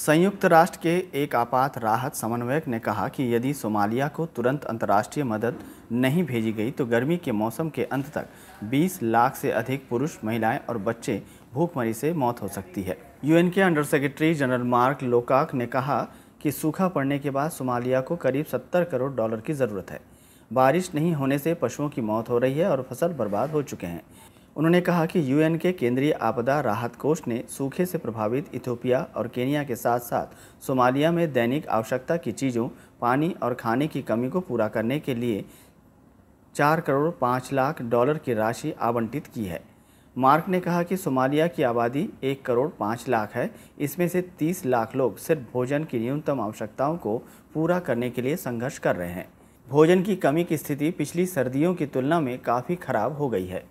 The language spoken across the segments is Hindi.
संयुक्त राष्ट्र के एक आपात राहत समन्वयक ने कहा कि यदि सोमालिया को तुरंत अंतर्राष्ट्रीय मदद नहीं भेजी गई तो गर्मी के मौसम के अंत तक 20 लाख से अधिक पुरुष महिलाएं और बच्चे भूखमरी से मौत हो सकती है यूएन के अंडर सेक्रेटरी जनरल मार्क लोकाक ने कहा कि सूखा पड़ने के बाद सोमालिया को करीब 70 करोड़ डॉलर की ज़रूरत है बारिश नहीं होने से पशुओं की मौत हो रही है और फसल बर्बाद हो चुके हैं उन्होंने कहा कि यूएन के केंद्रीय आपदा राहत कोष ने सूखे से प्रभावित इथोपिया और केनिया के साथ साथ सोमालिया में दैनिक आवश्यकता की चीज़ों पानी और खाने की कमी को पूरा करने के लिए चार करोड़ पाँच लाख डॉलर की राशि आवंटित की है मार्क ने कहा कि सोमालिया की आबादी एक करोड़ पाँच लाख है इसमें से तीस लाख लोग सिर्फ भोजन की न्यूनतम आवश्यकताओं को पूरा करने के लिए संघर्ष कर रहे हैं भोजन की कमी की स्थिति पिछली सर्दियों की तुलना में काफ़ी खराब हो गई है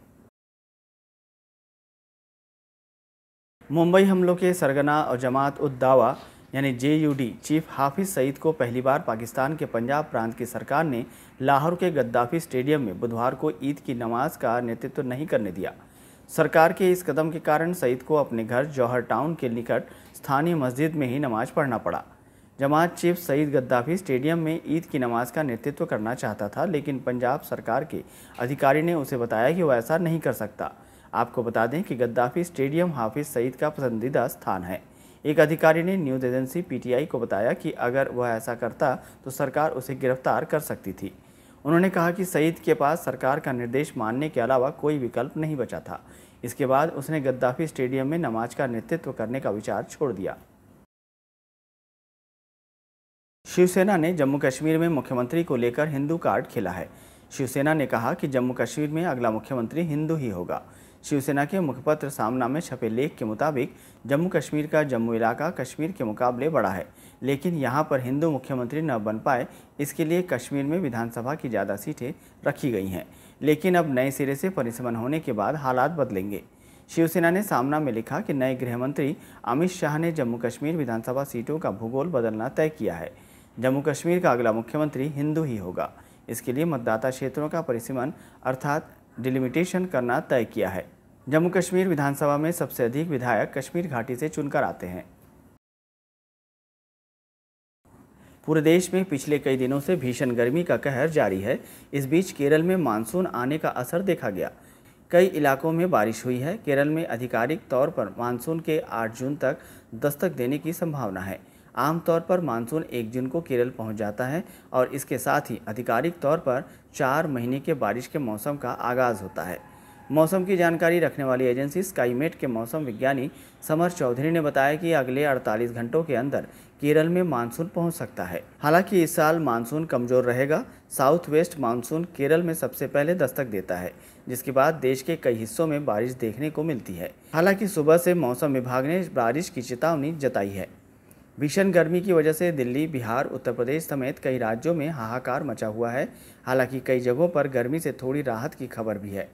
मुंबई हमलों के सरगना और जमात उद दावा यानी डी चीफ हाफिज सईद को पहली बार पाकिस्तान के पंजाब प्रांत की सरकार ने लाहौर के गद्दाफी स्टेडियम में बुधवार को ईद की नमाज का नेतृत्व नहीं करने दिया सरकार के इस कदम के कारण सईद को अपने घर जौहर टाउन के निकट स्थानीय मस्जिद में ही नमाज पढ़ना पड़ा जमात चीफ सईद गद्दाफी स्टेडियम में ईद की नमाज का नेतृत्व करना चाहता था लेकिन पंजाब सरकार के अधिकारी ने उसे बताया कि वह ऐसा नहीं कर सकता आपको बता दें कि गद्दाफी स्टेडियम हाफिज सईद का पसंदीदा स्थान है एक अधिकारी ने न्यूज़ एजेंसी पीटीआई को बताया कि अगर वह ऐसा करता तो सरकार उसे गिरफ्तार कर सकती थी उन्होंने कहा कि सईद के पास सरकार का निर्देश मानने के अलावा कोई विकल्प नहीं बचा था इसके बाद उसने गद्दाफी स्टेडियम में नमाज का नेतृत्व करने का विचार छोड़ दिया शिवसेना ने जम्मू कश्मीर में मुख्यमंत्री को लेकर हिंदू कार्ड खेला है शिवसेना ने कहा कि जम्मू कश्मीर में अगला मुख्यमंत्री हिंदू ही होगा शिवसेना के मुखपत्र सामना में छपे लेख के मुताबिक जम्मू कश्मीर का जम्मू इलाका कश्मीर के मुकाबले बड़ा है लेकिन यहाँ पर हिंदू मुख्यमंत्री न बन पाए इसके लिए कश्मीर में विधानसभा की ज़्यादा सीटें रखी गई हैं लेकिन अब नए सिरे से परिसमन होने के बाद हालात बदलेंगे शिवसेना ने सामना में लिखा कि नए गृह मंत्री अमित शाह ने जम्मू कश्मीर विधानसभा सीटों का भूगोल बदलना तय किया है जम्मू कश्मीर का अगला मुख्यमंत्री हिंदू ही होगा इसके लिए मतदाता क्षेत्रों का परिसीमन अर्थात डिलिमिटेशन करना तय किया है जम्मू कश्मीर विधानसभा में सबसे अधिक विधायक कश्मीर घाटी से चुनकर आते हैं पूरे देश में पिछले कई दिनों से भीषण गर्मी का कहर जारी है इस बीच केरल में मानसून आने का असर देखा गया कई इलाकों में बारिश हुई है केरल में आधिकारिक तौर पर मानसून के 8 जून तक दस्तक देने की संभावना है आमतौर पर मानसून एक जून को केरल पहुंच जाता है और इसके साथ ही आधिकारिक तौर पर चार महीने के बारिश के मौसम का आगाज़ होता है मौसम की जानकारी रखने वाली एजेंसी स्काईमेट के मौसम विज्ञानी समर चौधरी ने बताया कि अगले 48 घंटों के अंदर केरल में मानसून पहुंच सकता है हालांकि इस साल मानसून कमजोर रहेगा साउथ वेस्ट मानसून केरल में सबसे पहले दस्तक देता है जिसके बाद देश के कई हिस्सों में बारिश देखने को मिलती है हालांकि सुबह से मौसम विभाग ने बारिश की चेतावनी जताई है भीषण गर्मी की वजह से दिल्ली बिहार उत्तर प्रदेश समेत कई राज्यों में हाहाकार मचा हुआ है हालांकि कई जगहों पर गर्मी से थोड़ी राहत की खबर भी है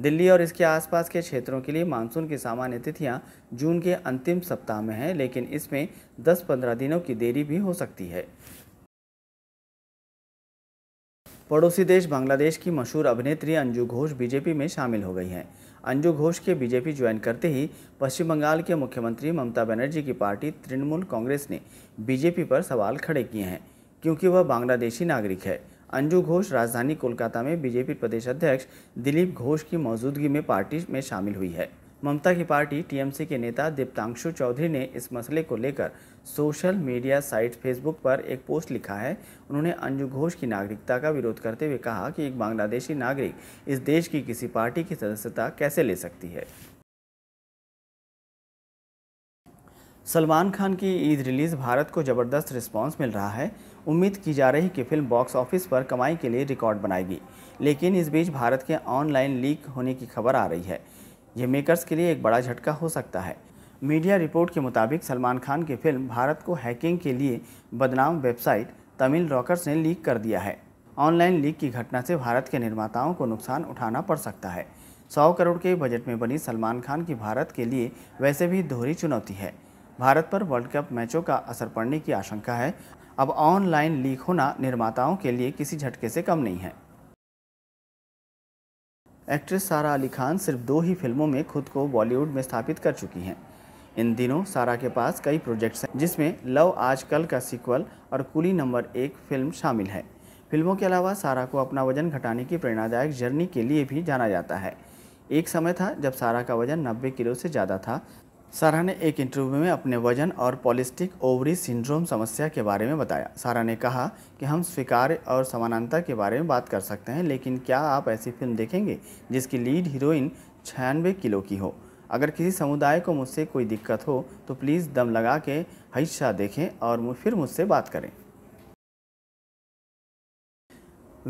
दिल्ली और इसके आसपास के क्षेत्रों के लिए मानसून की सामान्य तिथियां जून के अंतिम सप्ताह में हैं लेकिन इसमें 10-15 दिनों की देरी भी हो सकती है पड़ोसी देश बांग्लादेश की मशहूर अभिनेत्री अंजू घोष बीजेपी में शामिल हो गई हैं अंजू घोष के बीजेपी ज्वाइन करते ही पश्चिम बंगाल के मुख्यमंत्री ममता बनर्जी की पार्टी तृणमूल कांग्रेस ने बीजेपी पर सवाल खड़े किए हैं क्योंकि वह बांग्लादेशी नागरिक है अंजू घोष राजधानी कोलकाता में बीजेपी प्रदेश अध्यक्ष दिलीप घोष की मौजूदगी में पार्टी में शामिल हुई है ममता की पार्टी टीएमसी के नेता दीप्तांशु चौधरी ने इस मसले को लेकर सोशल मीडिया साइट फेसबुक पर एक पोस्ट लिखा है उन्होंने अंजू घोष की नागरिकता का विरोध करते हुए कहा कि एक बांग्लादेशी नागरिक इस देश की किसी पार्टी की सदस्यता कैसे ले सकती है सलमान खान की ईद रिलीज़ भारत को ज़बरदस्त रिस्पांस मिल रहा है उम्मीद की जा रही कि फिल्म बॉक्स ऑफिस पर कमाई के लिए रिकॉर्ड बनाएगी लेकिन इस बीच भारत के ऑनलाइन लीक होने की खबर आ रही है ये मेकर्स के लिए एक बड़ा झटका हो सकता है मीडिया रिपोर्ट के मुताबिक सलमान खान की फिल्म भारत को हैकिंग के लिए बदनाम वेबसाइट तमिल रॉकर्स ने लीक कर दिया है ऑनलाइन लीक की घटना से भारत के निर्माताओं को नुकसान उठाना पड़ सकता है सौ करोड़ के बजट में बनी सलमान खान की भारत के लिए वैसे भी दोहरी चुनौती है भारत पर वर्ल्ड कप मैचों का असर पड़ने की आशंका है अब ऑनलाइन लीक होना निर्माताओं के लिए किसी झटके से कम नहीं है एक्ट्रेस सारा अली खान सिर्फ दो ही फिल्मों में खुद को बॉलीवुड में स्थापित कर चुकी हैं इन दिनों सारा के पास कई प्रोजेक्ट्स हैं जिसमें लव आजकल का सीक्वल और कुली नंबर एक फिल्म शामिल है फिल्मों के अलावा सारा को अपना वजन घटाने की प्रेरणादायक जर्नी के लिए भी जाना जाता है एक समय था जब सारा का वजन 90 किलो से ज़्यादा था सारा ने एक इंटरव्यू में अपने वजन और पॉलिस्टिक ओवरी सिंड्रोम समस्या के बारे में बताया सारा ने कहा कि हम स्वीकार और समानता के बारे में बात कर सकते हैं लेकिन क्या आप ऐसी फिल्म देखेंगे जिसकी लीड हीरोइन छियानवे किलो की हो अगर किसी समुदाय को मुझसे कोई दिक्कत हो तो प्लीज़ दम लगा के हिस्सा देखें और फिर मुझसे बात करें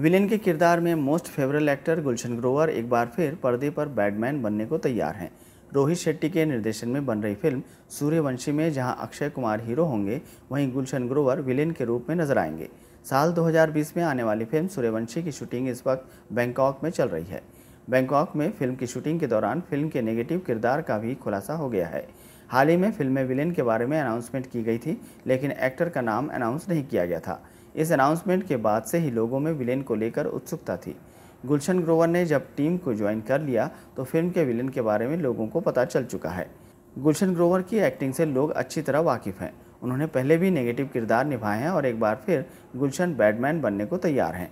विलेन के किरदार में most favourite actor Gulshan Grover एक बार फिर पर्दे पर बैडमैन बनने को तैयार हैं रोहित शेट्टी के निर्देशन में बन रही फिल्म सूर्यवंशी में जहां अक्षय कुमार हीरो होंगे वहीं गुलशन ग्रोवर विलेन के रूप में नजर आएंगे साल 2020 में आने वाली फिल्म सूर्यवंशी की शूटिंग इस वक्त बैंकॉक में चल रही है बैंकॉक में फिल्म की शूटिंग के दौरान फिल्म के नेगेटिव किरदार का भी खुलासा हो गया है हाल ही में फिल्म में विलेन के बारे में अनाउंसमेंट की गई थी लेकिन एक्टर का नाम अनाउंस नहीं किया गया था इस अनाउंसमेंट के बाद से ही लोगों में विलेन को लेकर उत्सुकता थी गुलशन ग्रोवर ने जब टीम को ज्वाइन कर लिया तो फिल्म के विलन के बारे में लोगों को पता चल चुका है गुलशन ग्रोवर की एक्टिंग से लोग अच्छी तरह वाकिफ़ हैं उन्होंने पहले भी नेगेटिव किरदार निभाए हैं और एक बार फिर गुलशन बैटमैन बनने को तैयार हैं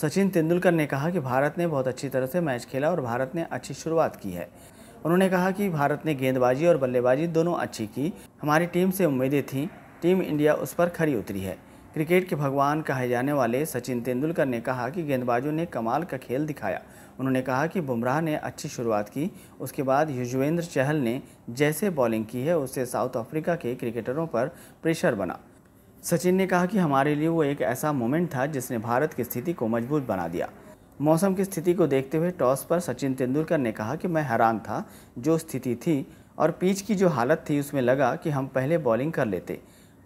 सचिन तेंदुलकर ने कहा कि भारत ने बहुत अच्छी तरह से मैच खेला और भारत ने अच्छी शुरुआत की है उन्होंने कहा कि भारत ने गेंदबाजी और बल्लेबाजी दोनों अच्छी की हमारी टीम से उम्मीदें थीं टीम इंडिया उस पर खरी उतरी है क्रिकेट के भगवान कहे जाने वाले सचिन तेंदुलकर ने कहा कि गेंदबाजों ने कमाल का खेल दिखाया उन्होंने कहा कि बुमराह ने अच्छी शुरुआत की उसके बाद युजवेंद्र चहल ने जैसे बॉलिंग की है उससे साउथ अफ्रीका के क्रिकेटरों पर प्रेशर बना सचिन ने कहा कि हमारे लिए वो एक ऐसा मोमेंट था जिसने भारत की स्थिति को मजबूत बना दिया मौसम की स्थिति को देखते हुए टॉस पर सचिन तेंदुलकर ने कहा कि मैं हैरान था जो स्थिति थी और पीच की जो हालत थी उसमें लगा कि हम पहले बॉलिंग कर लेते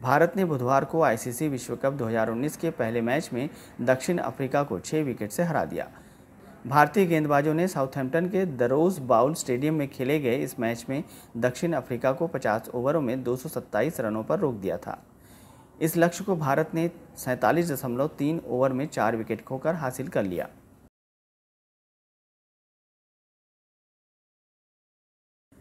भारत ने बुधवार को आईसीसी विश्व कप 2019 के पहले मैच में दक्षिण अफ्रीका को छः विकेट से हरा दिया भारतीय गेंदबाजों ने साउथहैम्पटन के दरोज बाउल स्टेडियम में खेले गए इस मैच में दक्षिण अफ्रीका को 50 ओवरों में 227 रनों पर रोक दिया था इस लक्ष्य को भारत ने सैंतालीस ओवर में चार विकेट खोकर हासिल कर लिया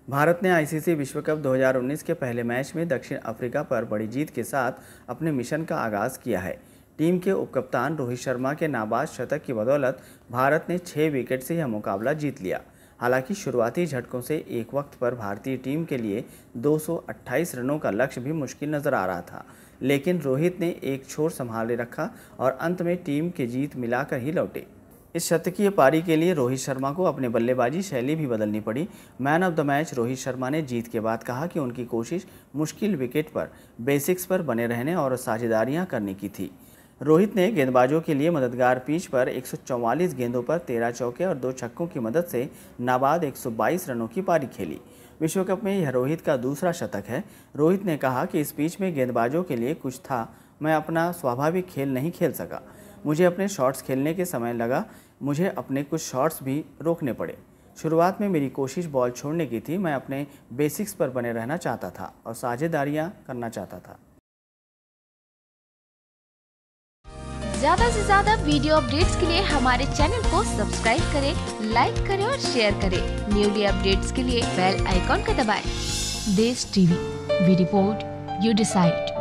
भारत ने आईसीसी विश्व कप 2019 के पहले मैच में दक्षिण अफ्रीका पर बड़ी जीत के साथ अपने मिशन का आगाज़ किया है टीम के उपकप्तान रोहित शर्मा के नाबाज शतक की बदौलत भारत ने छः विकेट से यह मुकाबला जीत लिया हालांकि शुरुआती झटकों से एक वक्त पर भारतीय टीम के लिए 228 रनों का लक्ष्य भी मुश्किल नजर आ रहा था लेकिन रोहित ने एक छोर संभाले रखा और अंत में टीम के जीत मिलाकर ही लौटे इस शतकीय पारी के लिए रोहित शर्मा को अपने बल्लेबाजी शैली भी बदलनी पड़ी man of the match Rohit Sharma ने जीत के बाद कहा कि उनकी कोशिश मुश्किल विकेट पर बेसिक्स पर बने रहने और साझेदारियां करने की थी रोहित ने गेंदबाजों के लिए मददगार पीच पर 144 गेंदों पर 13 चौके और दो छक्कों की मदद से नाबाद 122 रनों की पारी खेली विश्व कप में यह रोहित का दूसरा शतक है रोहित ने कहा कि इस पीच में गेंदबाजों के लिए कुछ था मैं अपना स्वाभाविक खेल नहीं खेल सका मुझे अपने शॉट्स खेलने के समय लगा मुझे अपने कुछ शॉट्स भी रोकने पड़े शुरुआत में मेरी कोशिश बॉल छोड़ने की थी मैं अपने बेसिक्स पर बने रहना चाहता था और साझेदारियाँ करना चाहता था ज्यादा से ज्यादा वीडियो अपडेट्स के लिए हमारे चैनल को सब्सक्राइब करें, लाइक करें और शेयर करें। न्यूली अपडेट्स के लिए बेल आइकॉन का दबाएं। Desh TV, we report you decide